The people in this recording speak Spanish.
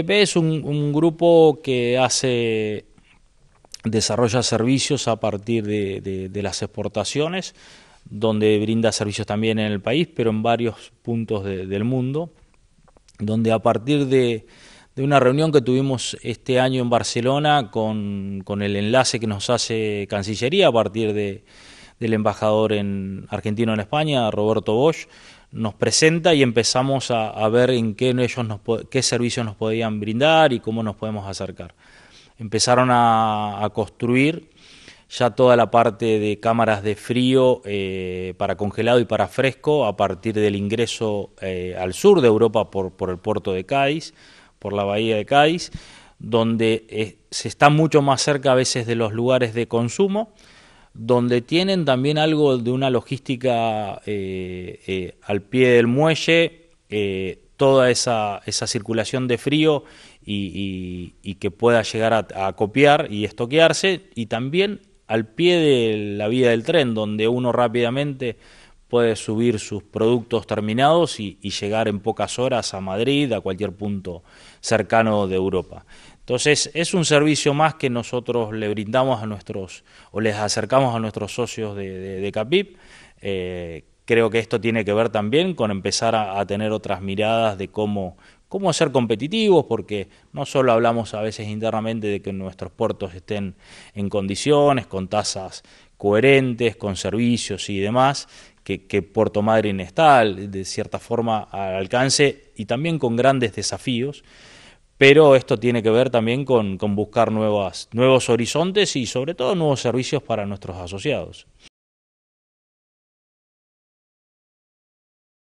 ITP es un, grupo que hace desarrolla servicios a partir de, las exportaciones, donde brinda servicios también en el país, pero en varios puntos del mundo, donde a partir de, una reunión que tuvimos este año en Barcelona con el enlace que nos hace Cancillería a partir de del embajador en argentino en España, Roberto Bosch, nos presenta y empezamos a, ver en qué ellos qué servicios nos podían brindar y cómo nos podemos acercar. Empezaron a, construir ya toda la parte de cámaras de frío eh, para congelado y para fresco a partir del ingreso eh, al sur de Europa por, el puerto de Cádiz, por la bahía de Cádiz, donde eh, se está mucho más cerca a veces de los lugares de consumo donde tienen también algo de una logística eh, eh, al pie del muelle, eh, toda esa, esa, circulación de frío y, que pueda llegar a, a, copiar y estoquearse, y también al pie de la vía del tren, donde uno rápidamente puede subir sus productos terminados y, llegar en pocas horas a Madrid, a cualquier punto cercano de Europa. Entonces, es un servicio más que nosotros le brindamos a nuestros o les acercamos a nuestros socios de, de, Capip. Eh, creo que esto tiene que ver también con empezar a, tener otras miradas de cómo, cómo ser competitivos, porque no solo hablamos a veces internamente de que nuestros puertos estén en condiciones, con tasas coherentes, con servicios y demás, que, Puerto Madryn está, de cierta forma, al alcance y también con grandes desafíos. Pero esto tiene que ver también con, buscar nuevos horizontes y sobre todo nuevos servicios para nuestros asociados.